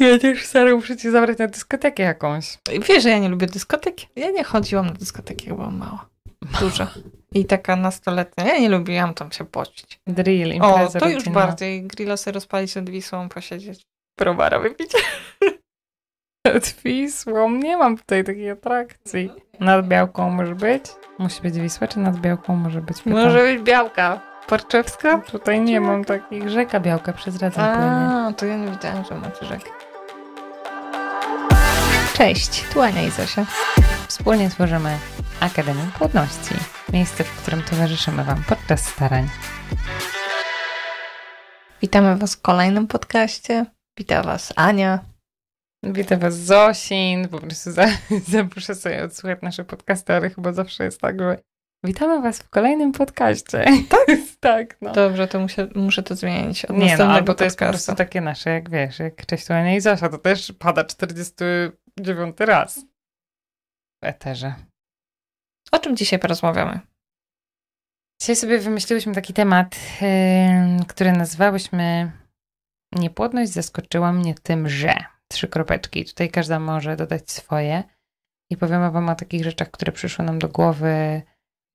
Ja też, Sara, muszę cię zabrać na dyskotekę jakąś. Wiesz, że ja nie lubię dyskotek. Ja nie chodziłam na dyskotekę, bo mam mało. Dużo. I taka nastoletnia. Ja nie lubiłam tam się pocić. Drill, impreza O, to już bardziej. Grilla się rozpalić nad Wisłą, posiedzieć. Browara wypić. Nad Wisłą? Nie mam tutaj takiej atrakcji. Nad Białką może być? Musi być Wisła, czy nad Białką może być? Pytam. Może być Białka. Porczewska? Tutaj nie mam takich. Rzeka Białka przez Radzę A, płynie. to ja nie widziałam, że macie rzekę. Cześć, tu Ania i Zosia. Wspólnie tworzymy Akademię Płodności, miejsce, w którym towarzyszymy Wam podczas starań. Witamy Was w kolejnym podcaście. Witam Was Ania. Witam Was Zosin. Po prostu za, sobie odsłuchać nasze podcasty, ale chyba zawsze jest tak, że Witamy Was w kolejnym podcaście. Tak? tak, no. Dobrze, to muszę, muszę to zmienić od Nie, no, albo to podcastu. jest po prostu takie nasze, jak wiesz, jak Cześć, tu Ania i Zosia, to też pada 40 Dziewiąty raz. W eterze. O czym dzisiaj porozmawiamy? Dzisiaj sobie wymyśliłyśmy taki temat, yy, który nazywałyśmy Niepłodność zaskoczyła mnie tym, że. Trzy kropeczki. Tutaj każda może dodać swoje. I powiemy Wam o takich rzeczach, które przyszły nam do głowy,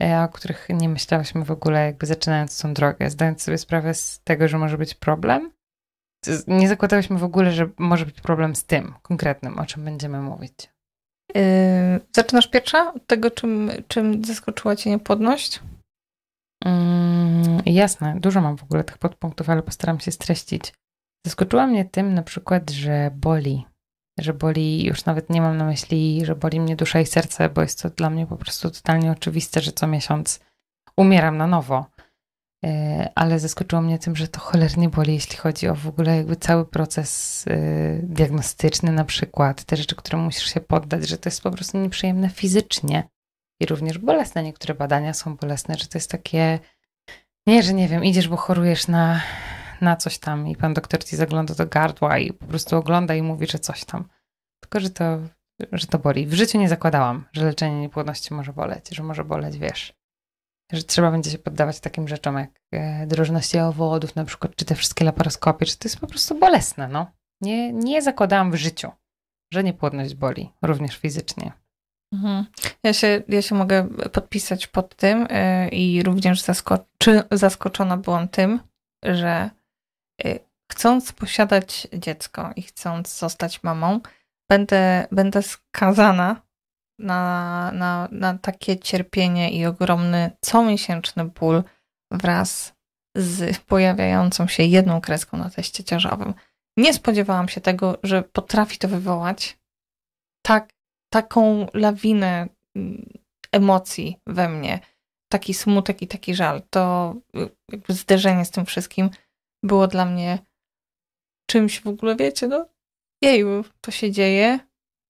a e, o których nie myślałyśmy w ogóle, jakby zaczynając tą drogę, zdając sobie sprawę z tego, że może być problem, nie zakładałyśmy w ogóle, że może być problem z tym konkretnym, o czym będziemy mówić. Yy, zaczynasz pierwsza od tego, czym, czym zaskoczyła Cię niepłodność? Yy, jasne, dużo mam w ogóle tych podpunktów, ale postaram się streścić. Zaskoczyła mnie tym na przykład, że boli. Że boli, już nawet nie mam na myśli, że boli mnie dusza i serce, bo jest to dla mnie po prostu totalnie oczywiste, że co miesiąc umieram na nowo E, ale zaskoczyło mnie tym, że to cholernie boli, jeśli chodzi o w ogóle jakby cały proces e, diagnostyczny na przykład, te rzeczy, które musisz się poddać, że to jest po prostu nieprzyjemne fizycznie i również bolesne. Niektóre badania są bolesne, że to jest takie, nie, że nie wiem, idziesz, bo chorujesz na, na coś tam i pan doktor ci zagląda do gardła i po prostu ogląda i mówi, że coś tam. Tylko, że to, że to boli. W życiu nie zakładałam, że leczenie niepłodności może boleć, że może boleć, wiesz, że trzeba będzie się poddawać takim rzeczom jak e, drożności owodów, na przykład, czy te wszystkie laparoskopie, czy to jest po prostu bolesne, no. Nie, nie zakładałam w życiu, że niepłodność boli, również fizycznie. Mhm. Ja się, ja się mogę podpisać pod tym e, i również zaskoczy, zaskoczona byłam tym, że e, chcąc posiadać dziecko i chcąc zostać mamą, będę, będę skazana na, na, na takie cierpienie i ogromny comiesięczny ból wraz z pojawiającą się jedną kreską na teście ciężowym. Nie spodziewałam się tego, że potrafi to wywołać tak, taką lawinę mm, emocji we mnie, taki smutek i taki żal. To y, zderzenie z tym wszystkim było dla mnie czymś w ogóle, wiecie, no jeju, to się dzieje,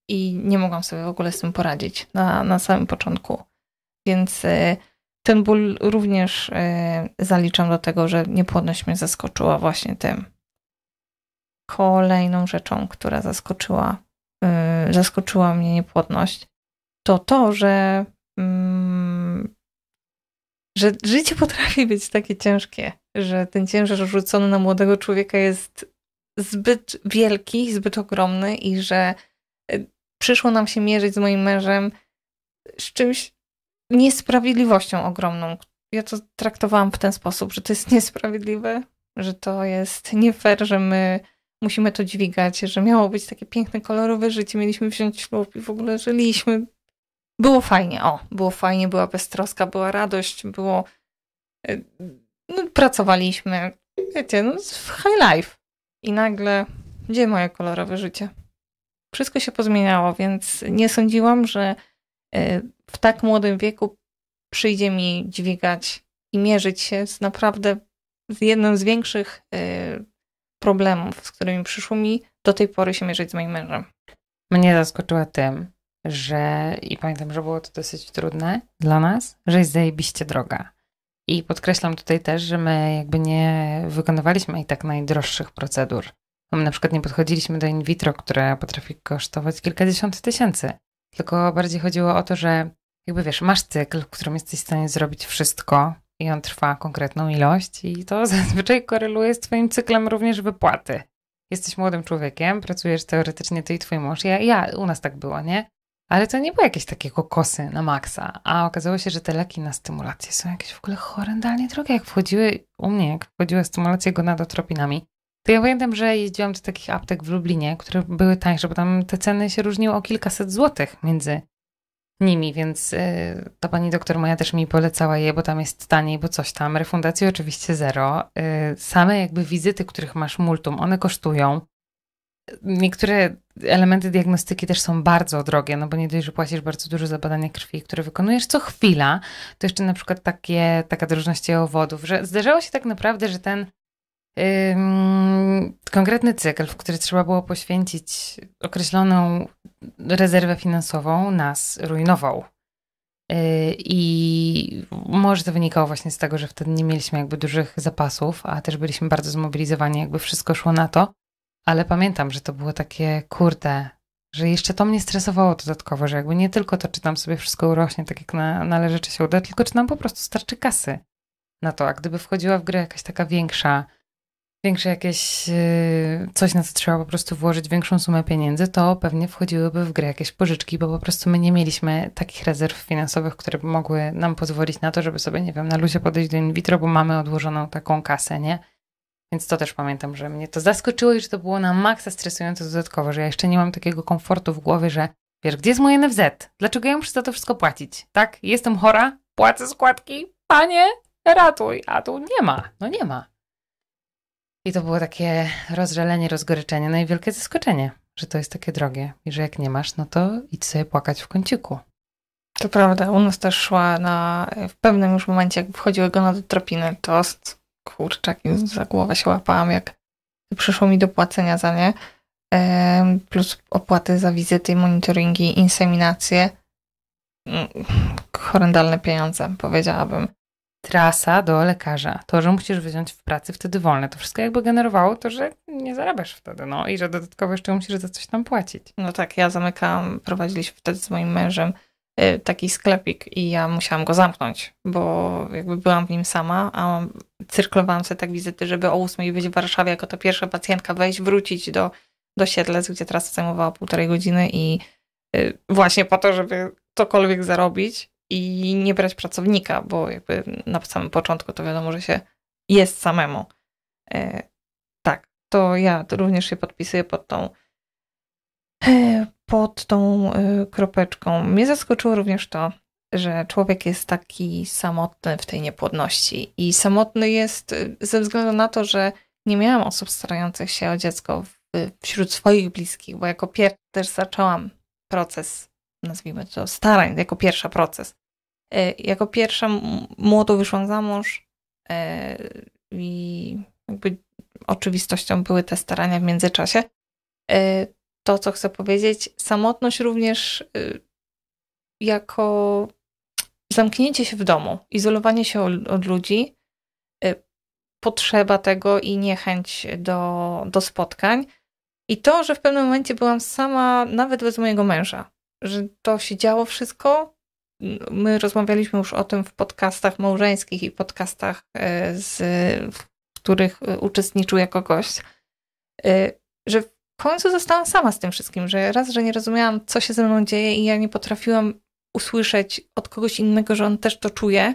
i nie mogłam sobie w ogóle z tym poradzić na, na samym początku. Więc y, ten ból również y, zaliczam do tego, że niepłodność mnie zaskoczyła właśnie tym. Kolejną rzeczą, która zaskoczyła, y, zaskoczyła mnie niepłodność, to to, że, mm, że życie potrafi być takie ciężkie, że ten ciężar rzucony na młodego człowieka jest zbyt wielki, zbyt ogromny i że przyszło nam się mierzyć z moim mężem z czymś niesprawiedliwością ogromną. Ja to traktowałam w ten sposób, że to jest niesprawiedliwe, że to jest nie fair, że my musimy to dźwigać, że miało być takie piękne, kolorowe życie, mieliśmy wziąć ślub i w ogóle żyliśmy. Było fajnie, o, było fajnie, była beztroska, była radość, było... E, no, pracowaliśmy, wiecie, no, high life. I nagle, gdzie moje kolorowe życie? wszystko się pozmieniało, więc nie sądziłam, że e, w tak młodym wieku przyjdzie mi dźwigać i mierzyć się z naprawdę z jednym z większych e, problemów, z którymi przyszło mi do tej pory się mierzyć z moim mężem. Mnie zaskoczyła tym, że i pamiętam, że było to dosyć trudne dla nas, że jest zajebiście droga. I podkreślam tutaj też, że my jakby nie wykonywaliśmy i tak najdroższych procedur. No my na przykład nie podchodziliśmy do in vitro, które potrafi kosztować kilkadziesiąt tysięcy, tylko bardziej chodziło o to, że jakby wiesz, masz cykl, w którym jesteś w stanie zrobić wszystko i on trwa konkretną ilość i to zazwyczaj koreluje z twoim cyklem również wypłaty. Jesteś młodym człowiekiem, pracujesz teoretycznie ty i twój mąż. Ja, ja u nas tak było, nie? Ale to nie było jakieś takie kokosy na maksa, a okazało się, że te leki na stymulację są jakieś w ogóle horrendalnie drogie. Jak wchodziły u mnie, jak wchodziła stymulacja gonadotropinami, to ja pamiętam, że jeździłam do takich aptek w Lublinie, które były tańsze, bo tam te ceny się różniły o kilkaset złotych między nimi, więc yy, ta pani doktor moja też mi polecała je, bo tam jest taniej, bo coś tam. Refundacje oczywiście zero. Y, same jakby wizyty, których masz multum, one kosztują. Niektóre elementy diagnostyki też są bardzo drogie, no bo nie dość, że płacisz bardzo dużo za badania krwi, które wykonujesz co chwila, to jeszcze na przykład takie, taka drożność owodów, że zdarzało się tak naprawdę, że ten konkretny cykl, w który trzeba było poświęcić określoną rezerwę finansową, nas rujnował. Y, I może to wynikało właśnie z tego, że wtedy nie mieliśmy jakby dużych zapasów, a też byliśmy bardzo zmobilizowani, jakby wszystko szło na to. Ale pamiętam, że to było takie kurde, że jeszcze to mnie stresowało dodatkowo, że jakby nie tylko to czytam sobie wszystko urośnie, tak jak na, należy czy się uda, tylko czytam po prostu starczy kasy na to. A gdyby wchodziła w grę jakaś taka większa większe jakieś y, coś, na co trzeba po prostu włożyć większą sumę pieniędzy, to pewnie wchodziłyby w grę jakieś pożyczki, bo po prostu my nie mieliśmy takich rezerw finansowych, które by mogły nam pozwolić na to, żeby sobie, nie wiem, na luzie podejść do in vitro, bo mamy odłożoną taką kasę, nie? Więc to też pamiętam, że mnie to zaskoczyło i że to było na maksa stresujące dodatkowo, że ja jeszcze nie mam takiego komfortu w głowie, że wiesz, gdzie jest moje NFZ? Dlaczego ja muszę za to wszystko płacić? Tak? Jestem chora? Płacę składki? Panie, ratuj! A tu nie ma. No nie ma. I to było takie rozżalenie, rozgoryczenie, no i wielkie zaskoczenie, że to jest takie drogie i że jak nie masz, no to idź sobie płakać w kąciku. To prawda, u nas też szła na, w pewnym już momencie, jak wchodziły go na tropiny, to kurczak, za głowę się łapałam, jak przyszło mi do płacenia za nie, plus opłaty za wizyty, monitoringi, inseminacje. Mm, horrendalne pieniądze, powiedziałabym trasa do lekarza, to, że musisz wziąć w pracy wtedy wolne, to wszystko jakby generowało to, że nie zarabiasz wtedy, no i że dodatkowo jeszcze musisz za coś tam płacić. No tak, ja zamykałam, prowadziliśmy wtedy z moim mężem y, taki sklepik i ja musiałam go zamknąć, bo jakby byłam w nim sama, a cyrklowałam sobie tak wizyty, żeby o ósmej być w Warszawie jako to pierwsza pacjentka, wejść, wrócić do, do Siedlec, gdzie trasa zajmowała półtorej godziny i y, właśnie po to, żeby cokolwiek zarobić, i nie brać pracownika, bo jakby na samym początku to wiadomo, że się jest samemu. E, tak, to ja również się podpisuję pod tą e, pod tą e, kropeczką. Mnie zaskoczyło również to, że człowiek jest taki samotny w tej niepłodności i samotny jest ze względu na to, że nie miałam osób starających się o dziecko wśród swoich bliskich, bo jako pierwsza też zaczęłam proces nazwijmy to, starań, jako pierwsza proces. E, jako pierwsza młodo wyszłam za mąż e, i jakby oczywistością były te starania w międzyczasie. E, to, co chcę powiedzieć, samotność również jako zamknięcie się w domu, izolowanie się od ludzi, potrzeba tego i niechęć do, do spotkań. I to, że w pewnym momencie byłam sama, nawet bez mojego męża, że to się działo wszystko. My rozmawialiśmy już o tym w podcastach małżeńskich i podcastach, e, z, w których e, uczestniczył jako gość, e, że w końcu zostałam sama z tym wszystkim, że raz, że nie rozumiałam, co się ze mną dzieje i ja nie potrafiłam usłyszeć od kogoś innego, że on też to czuje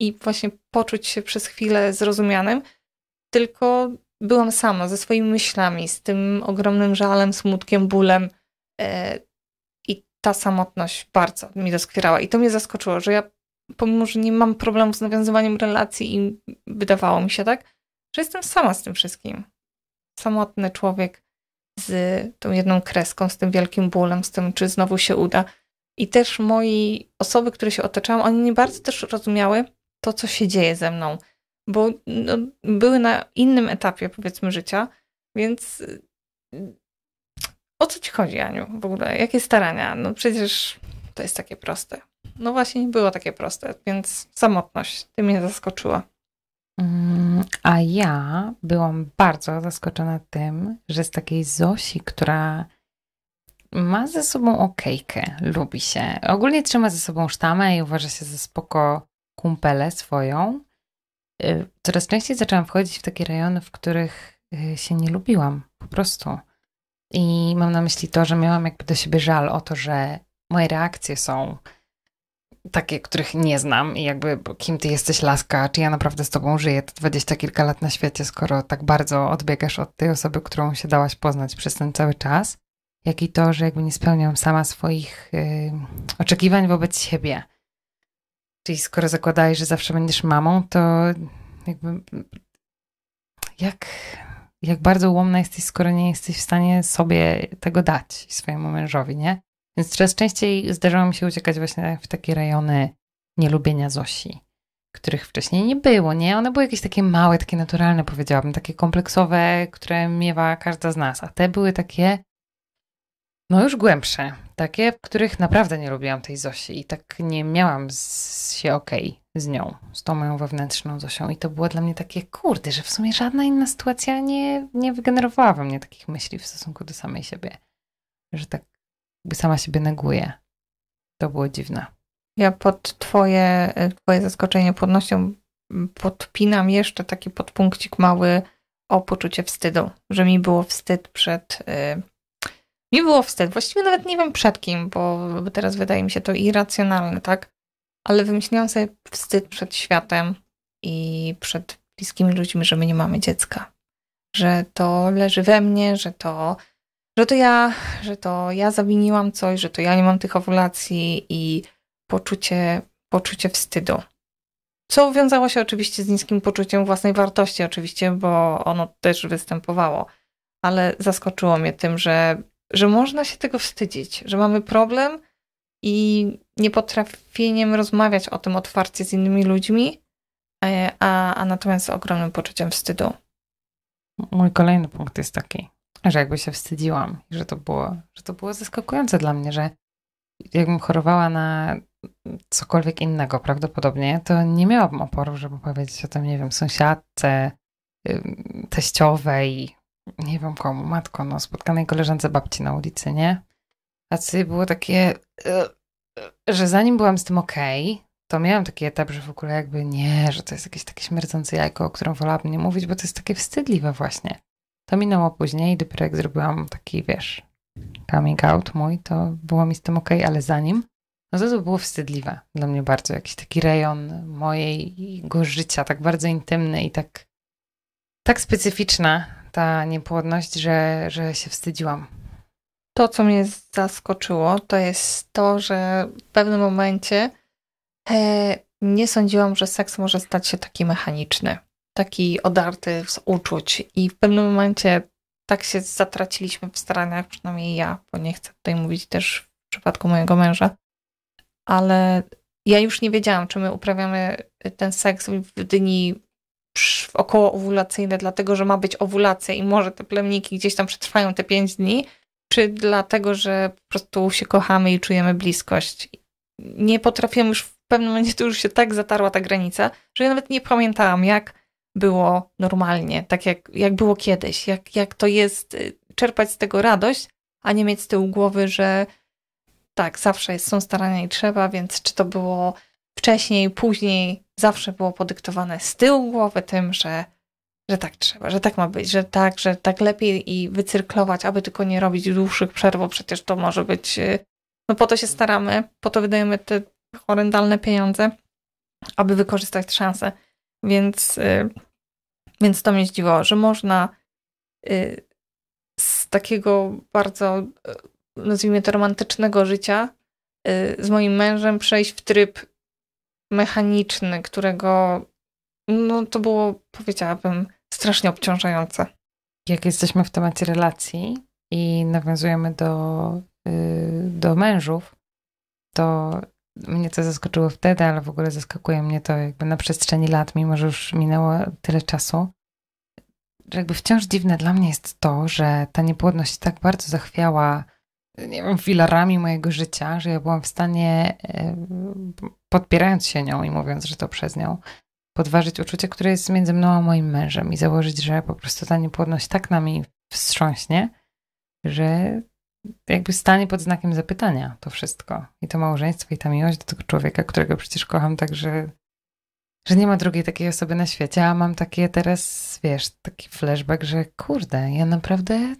i właśnie poczuć się przez chwilę zrozumianym, tylko byłam sama ze swoimi myślami, z tym ogromnym żalem, smutkiem, bólem ta samotność bardzo mi doskwierała i to mnie zaskoczyło, że ja pomimo, że nie mam problemu z nawiązywaniem relacji i wydawało mi się tak, że jestem sama z tym wszystkim. Samotny człowiek z tą jedną kreską, z tym wielkim bólem, z tym, czy znowu się uda. I też moi osoby, które się otaczałam, one nie bardzo też rozumiały to, co się dzieje ze mną, bo no, były na innym etapie, powiedzmy, życia, więc o co ci chodzi, Aniu, w ogóle? Jakie starania? No przecież to jest takie proste. No właśnie, nie było takie proste, więc samotność, ty mnie zaskoczyła. Mm, a ja byłam bardzo zaskoczona tym, że z takiej Zosi, która ma ze sobą okejkę, lubi się. Ogólnie trzyma ze sobą sztamę i uważa się za spoko kumpelę swoją. Y, coraz częściej zaczęłam wchodzić w takie rejony, w których y, się nie lubiłam, po prostu. I mam na myśli to, że miałam jakby do siebie żal o to, że moje reakcje są takie, których nie znam i jakby kim ty jesteś laska, czy ja naprawdę z tobą żyję te dwadzieścia kilka lat na świecie, skoro tak bardzo odbiegasz od tej osoby, którą się dałaś poznać przez ten cały czas, jak i to, że jakby nie spełniam sama swoich yy, oczekiwań wobec siebie. Czyli skoro zakładaj, że zawsze będziesz mamą, to jakby jak jak bardzo ułomna jesteś, skoro nie jesteś w stanie sobie tego dać swojemu mężowi, nie? Więc coraz częściej zdarzało mi się uciekać właśnie w takie rejony nielubienia Zosi, których wcześniej nie było, nie? One były jakieś takie małe, takie naturalne, powiedziałabym, takie kompleksowe, które miewa każda z nas, a te były takie no już głębsze, takie, w których naprawdę nie lubiłam tej Zosi i tak nie miałam z, się okej okay z nią, z tą moją wewnętrzną Zosią i to było dla mnie takie, kurde, że w sumie żadna inna sytuacja nie, nie wygenerowała we mnie takich myśli w stosunku do samej siebie, że tak jakby sama siebie neguję. To było dziwne. Ja pod twoje, e, twoje zaskoczenie podnością podpinam jeszcze taki podpunkcik mały o poczucie wstydu, że mi było wstyd przed... E, mi było wstyd. Właściwie nawet nie wiem przed kim, bo teraz wydaje mi się to irracjonalne, tak? Ale wymyśliłam sobie wstyd przed światem i przed bliskimi ludźmi, że my nie mamy dziecka. Że to leży we mnie, że to, że to ja, że to ja zawiniłam coś, że to ja nie mam tych owulacji i poczucie, poczucie wstydu. Co wiązało się oczywiście z niskim poczuciem własnej wartości, oczywiście, bo ono też występowało, ale zaskoczyło mnie tym, że że można się tego wstydzić, że mamy problem i niepotrafieniem rozmawiać o tym otwarcie z innymi ludźmi, e, a, a natomiast z ogromnym poczuciem wstydu. Mój kolejny punkt jest taki, że jakby się wstydziłam, że to było, że to było zaskakujące dla mnie, że jakbym chorowała na cokolwiek innego prawdopodobnie, to nie miałabym oporu, żeby powiedzieć o tym, nie wiem, sąsiadce, teściowej, nie wiem komu, matko, no, spotkanej koleżance babci na ulicy, nie? A Tacy było takie, e, e, że zanim byłam z tym okej, okay, to miałam taki etap, że w ogóle jakby nie, że to jest jakieś takie śmierdzące jajko, o którym wolałabym nie mówić, bo to jest takie wstydliwe właśnie. To minęło później, dopiero jak zrobiłam taki, wiesz, coming out mój, to było mi z tym okej, okay, ale zanim, no to to było wstydliwe dla mnie bardzo. Jakiś taki rejon mojego życia, tak bardzo intymny i tak, tak specyficzna, ta niepłodność, że, że się wstydziłam. To, co mnie zaskoczyło, to jest to, że w pewnym momencie e, nie sądziłam, że seks może stać się taki mechaniczny, taki odarty z uczuć. I w pewnym momencie tak się zatraciliśmy w staraniach, przynajmniej ja, bo nie chcę tutaj mówić też w przypadku mojego męża, ale ja już nie wiedziałam, czy my uprawiamy ten seks w dni około owulacyjne, dlatego że ma być owulacja i może te plemniki gdzieś tam przetrwają te 5 dni, czy dlatego, że po prostu się kochamy i czujemy bliskość. Nie potrafiłam już w pewnym momencie, to już się tak zatarła ta granica, że ja nawet nie pamiętałam, jak było normalnie, tak jak, jak było kiedyś, jak, jak to jest y, czerpać z tego radość, a nie mieć z tyłu głowy, że tak, zawsze jest, są starania i trzeba, więc czy to było wcześniej, później, zawsze było podyktowane z tyłu głowy tym, że, że tak trzeba, że tak ma być, że tak, że tak lepiej i wycyrklować, aby tylko nie robić dłuższych przerw, bo przecież to może być. Y, no po to się staramy, po to wydajemy te horrendalne pieniądze, aby wykorzystać szanse. Więc, y, więc to mnie zdziwiło, że można y, z takiego bardzo, nazwijmy to, romantycznego życia z moim mężem przejść w tryb mechaniczny, którego no to było, powiedziałabym, strasznie obciążające. Jak jesteśmy w temacie relacji i nawiązujemy do, y, do mężów, to mnie to zaskoczyło wtedy, ale w ogóle zaskakuje mnie to jakby na przestrzeni lat, mimo że już minęło tyle czasu, jakby wciąż dziwne dla mnie jest to, że ta niepłodność tak bardzo zachwiała nie wiem, filarami mojego życia, że ja byłam w stanie, e, podpierając się nią i mówiąc, że to przez nią, podważyć uczucie, które jest między mną a moim mężem i założyć, że po prostu ta niepłodność tak nami wstrząśnie, że jakby stanie pod znakiem zapytania to wszystko. I to małżeństwo, i ta miłość do tego człowieka, którego przecież kocham także że nie ma drugiej takiej osoby na świecie, a mam takie teraz, wiesz, taki flashback, że kurde, ja naprawdę,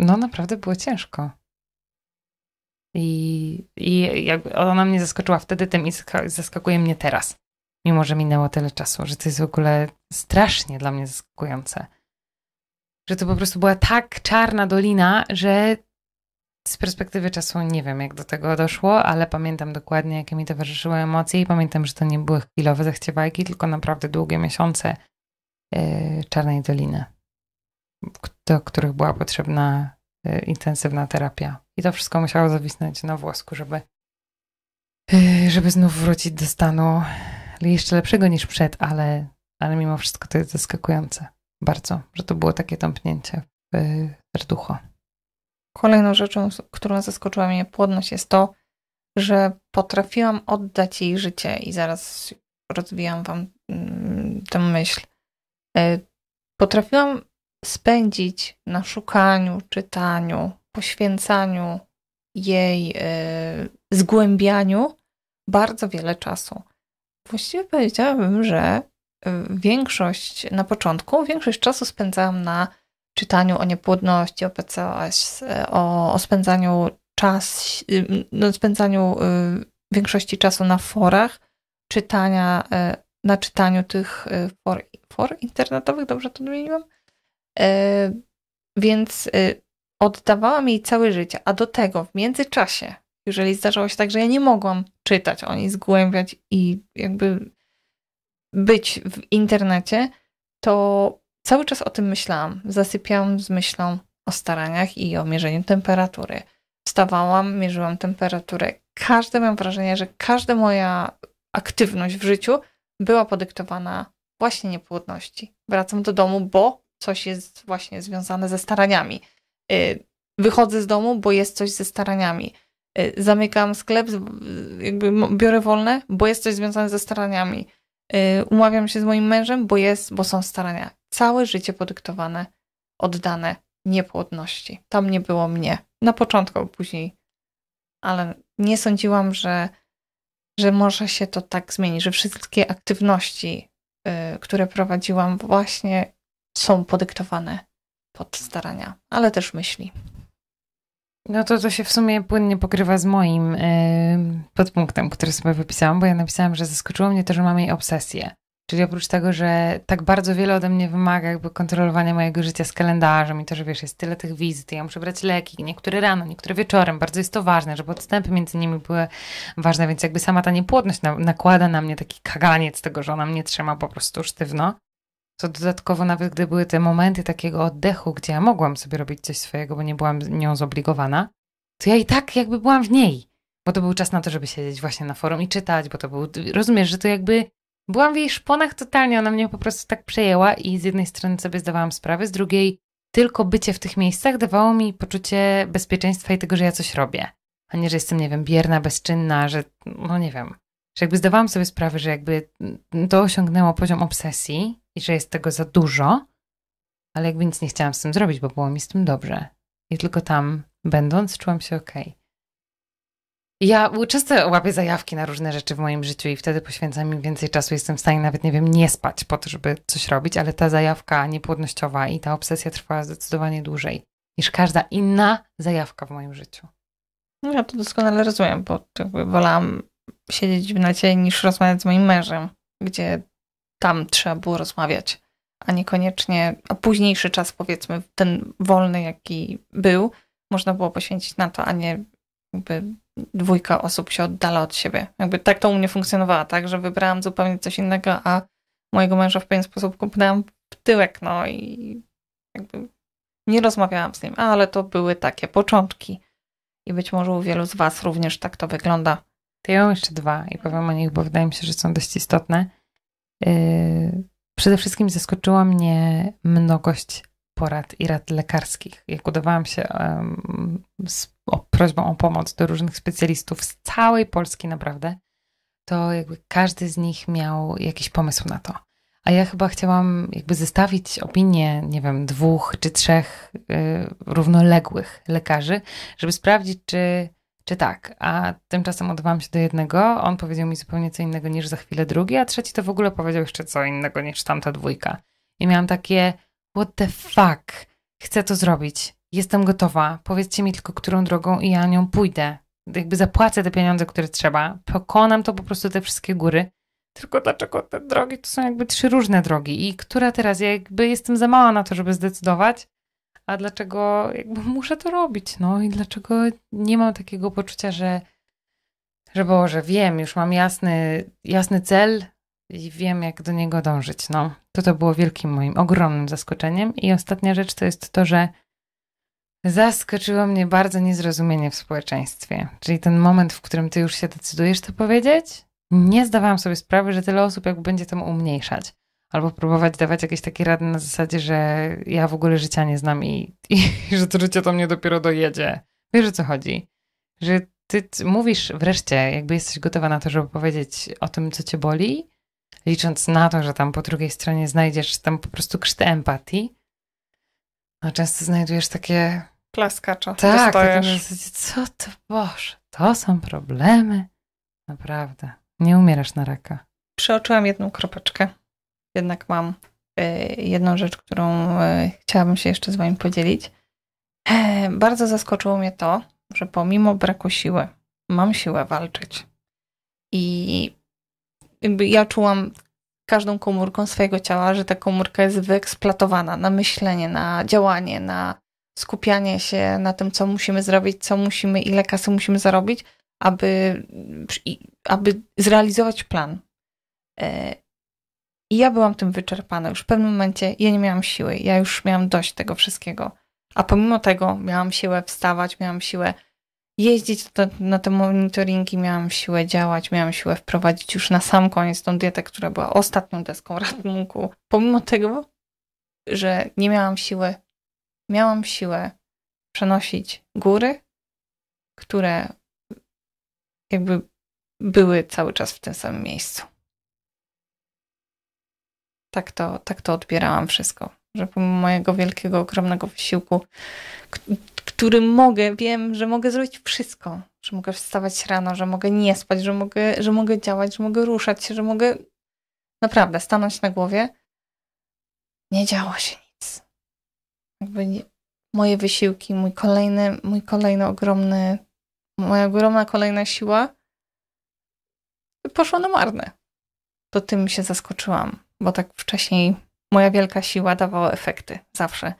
no naprawdę było ciężko. I, i jakby ona mnie zaskoczyła wtedy tym i zaskakuje mnie teraz. Mimo, że minęło tyle czasu, że to jest w ogóle strasznie dla mnie zaskakujące. Że to po prostu była tak czarna dolina, że z perspektywy czasu nie wiem, jak do tego doszło, ale pamiętam dokładnie, jakie mi towarzyszyły emocje i pamiętam, że to nie były chwilowe zachciewajki, tylko naprawdę długie miesiące e, Czarnej Doliny, do których była potrzebna Y, intensywna terapia. I to wszystko musiało zawisnąć na włosku, żeby, y, żeby znów wrócić do stanu jeszcze lepszego niż przed, ale, ale mimo wszystko to jest zaskakujące. Bardzo, że to było takie tąpnięcie w y, serducho. Kolejną rzeczą, która zaskoczyła mnie płodność, jest to, że potrafiłam oddać jej życie i zaraz rozwijam wam mm, tę myśl. Potrafiłam spędzić na szukaniu, czytaniu, poświęcaniu jej, yy, zgłębianiu bardzo wiele czasu. Właściwie powiedziałabym, że y, większość na początku, większość czasu spędzałam na czytaniu o niepłodności, o PCOS, y, o, o spędzaniu czas, y, no, spędzaniu y, większości czasu na forach, czytania, y, na czytaniu tych for, for internetowych, dobrze to odmieniłam? E, więc e, oddawałam jej całe życie, a do tego w międzyczasie, jeżeli zdarzało się tak, że ja nie mogłam czytać o niej, zgłębiać i jakby być w internecie, to cały czas o tym myślałam. Zasypiałam z myślą o staraniach i o mierzeniu temperatury. Wstawałam, mierzyłam temperaturę. Każde mam wrażenie, że każda moja aktywność w życiu była podyktowana właśnie niepłodności. Wracam do domu, bo coś jest właśnie związane ze staraniami. Y, wychodzę z domu, bo jest coś ze staraniami. Y, zamykam sklep, jakby biorę wolne, bo jest coś związane ze staraniami. Y, umawiam się z moim mężem, bo jest, bo są starania. Całe życie podyktowane, oddane niepłodności. Tam nie było mnie. Na początku, później. Ale nie sądziłam, że, że może się to tak zmienić, że wszystkie aktywności, które prowadziłam właśnie są podyktowane pod starania, ale też myśli. No to to się w sumie płynnie pokrywa z moim yy, podpunktem, który sobie wypisałam, bo ja napisałam, że zaskoczyło mnie to, że mam jej obsesję. Czyli oprócz tego, że tak bardzo wiele ode mnie wymaga jakby kontrolowania mojego życia z kalendarzem i to, że wiesz, jest tyle tych wizyt, ja muszę brać leki, niektóre rano, niektóre wieczorem, bardzo jest to ważne, żeby odstępy między nimi były ważne, więc jakby sama ta niepłodność na, nakłada na mnie taki kaganiec tego, że ona mnie trzyma po prostu sztywno. Co dodatkowo, nawet gdy były te momenty takiego oddechu, gdzie ja mogłam sobie robić coś swojego, bo nie byłam nią zobligowana, to ja i tak jakby byłam w niej, bo to był czas na to, żeby siedzieć właśnie na forum i czytać, bo to był, rozumiesz, że to jakby byłam w jej szponach totalnie, ona mnie po prostu tak przejęła i z jednej strony sobie zdawałam sprawę, z drugiej tylko bycie w tych miejscach dawało mi poczucie bezpieczeństwa i tego, że ja coś robię, a nie, że jestem, nie wiem, bierna, bezczynna, że no nie wiem, że jakby zdawałam sobie sprawę, że jakby to osiągnęło poziom obsesji i że jest tego za dużo, ale jakby nic nie chciałam z tym zrobić, bo było mi z tym dobrze. I tylko tam będąc czułam się okej. Okay. Ja często łapię zajawki na różne rzeczy w moim życiu i wtedy poświęcam im więcej czasu. Jestem w stanie nawet, nie wiem, nie spać po to, żeby coś robić, ale ta zajawka niepłodnościowa i ta obsesja trwała zdecydowanie dłużej niż każda inna zajawka w moim życiu. No ja to doskonale rozumiem, bo tak wolałam siedzieć w nacie niż rozmawiać z moim mężem, gdzie tam trzeba było rozmawiać, a niekoniecznie, a późniejszy czas, powiedzmy, ten wolny, jaki był, można było poświęcić na to, a nie jakby dwójka osób się oddala od siebie. Jakby tak to u mnie funkcjonowało, tak, że wybrałam zupełnie coś innego, a mojego męża w pewien sposób kupnęłam w tyłek, no i jakby nie rozmawiałam z nim, ale to były takie początki. I być może u wielu z Was również tak to wygląda. To ja mam jeszcze dwa i powiem o nich, bo wydaje mi się, że są dość istotne. Yy, przede wszystkim zaskoczyła mnie mnogość porad i rad lekarskich. Jak udawałam się z prośbą o pomoc do różnych specjalistów z całej Polski, naprawdę, to jakby każdy z nich miał jakiś pomysł na to. A ja chyba chciałam jakby zestawić opinie, nie wiem, dwóch czy trzech yy, równoległych lekarzy, żeby sprawdzić, czy czy tak. A tymczasem odwołam się do jednego, on powiedział mi zupełnie co innego niż za chwilę drugi, a trzeci to w ogóle powiedział jeszcze co innego niż tamta dwójka. I miałam takie, what the fuck, chcę to zrobić, jestem gotowa, powiedzcie mi tylko, którą drogą i ja nią pójdę. Jakby zapłacę te pieniądze, które trzeba, pokonam to po prostu te wszystkie góry. Tylko dlaczego te drogi to są jakby trzy różne drogi i która teraz, ja jakby jestem za mała na to, żeby zdecydować, a dlaczego jakby muszę to robić, no i dlaczego nie mam takiego poczucia, że, że Boże, wiem, już mam jasny, jasny cel i wiem, jak do niego dążyć, no. To to było wielkim moim, ogromnym zaskoczeniem i ostatnia rzecz to jest to, że zaskoczyło mnie bardzo niezrozumienie w społeczeństwie, czyli ten moment, w którym ty już się decydujesz to powiedzieć, nie zdawałam sobie sprawy, że tyle osób jakby będzie temu umniejszać albo próbować dawać jakieś takie rady na zasadzie, że ja w ogóle życia nie znam i, i, że to życie do mnie dopiero dojedzie. Wiesz o co chodzi? Że ty mówisz wreszcie, jakby jesteś gotowa na to, żeby powiedzieć o tym, co cię boli, licząc na to, że tam po drugiej stronie znajdziesz tam po prostu krzyt empatii. A no często znajdujesz takie. Plaskacza. Tak, tak zasadzie, co to Boże, to są problemy. Naprawdę. Nie umierasz na raka. Przeoczyłam jedną kropeczkę jednak mam e, jedną rzecz, którą e, chciałabym się jeszcze z Wami podzielić. E, bardzo zaskoczyło mnie to, że pomimo braku siły, mam siłę walczyć. I ja czułam każdą komórką swojego ciała, że ta komórka jest wyeksploatowana na myślenie, na działanie, na skupianie się na tym, co musimy zrobić, co musimy, ile kasy musimy zarobić, aby, aby zrealizować plan. I ja byłam tym wyczerpana. Już w pewnym momencie ja nie miałam siły, ja już miałam dość tego wszystkiego. A pomimo tego miałam siłę wstawać, miałam siłę jeździć na te monitoringi, miałam siłę działać, miałam siłę wprowadzić już na sam koniec tą dietę, która była ostatnią deską ratunku. Pomimo tego, że nie miałam siły, miałam siłę przenosić góry, które jakby były cały czas w tym samym miejscu tak to, tak to odbierałam wszystko. Że pomimo mojego wielkiego, ogromnego wysiłku, który mogę, wiem, że mogę zrobić wszystko, że mogę wstawać rano, że mogę nie spać, że mogę, że mogę działać, że mogę ruszać się, że mogę naprawdę stanąć na głowie, nie działo się nic. Jakby nie, moje wysiłki, mój kolejny, mój kolejny ogromny, moja ogromna kolejna siła poszła na marne. To tym się zaskoczyłam bo tak wcześniej moja wielka siła dawała efekty zawsze.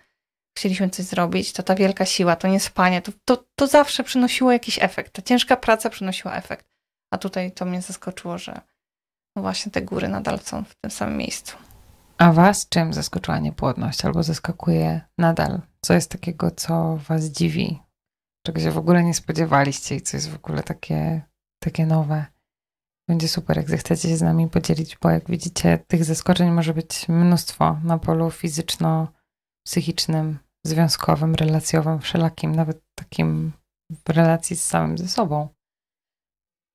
Chcieliśmy coś zrobić, to ta wielka siła, to nie spanie, to, to, to zawsze przynosiło jakiś efekt. Ta ciężka praca przynosiła efekt. A tutaj to mnie zaskoczyło, że właśnie te góry nadal są w tym samym miejscu. A was czym zaskoczyła niepłodność albo zaskakuje nadal? Co jest takiego, co was dziwi? Czego się w ogóle nie spodziewaliście i co jest w ogóle takie, takie nowe? Będzie super, jak zechcecie się z nami podzielić, bo jak widzicie, tych zaskoczeń może być mnóstwo na polu fizyczno-psychicznym, związkowym, relacjowym, wszelakim, nawet takim w relacji z samym ze sobą.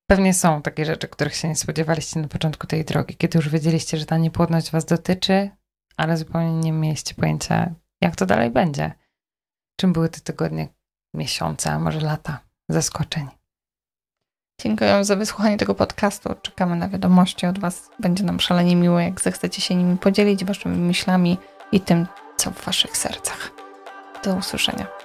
Pewnie są takie rzeczy, których się nie spodziewaliście na początku tej drogi, kiedy już wiedzieliście, że ta niepłodność was dotyczy, ale zupełnie nie mieliście pojęcia, jak to dalej będzie. Czym były te tygodnie, miesiące, a może lata zaskoczeń. Dziękuję za wysłuchanie tego podcastu. Czekamy na wiadomości od Was. Będzie nam szalenie miło, jak zechcecie się nimi podzielić Waszymi myślami i tym, co w Waszych sercach. Do usłyszenia.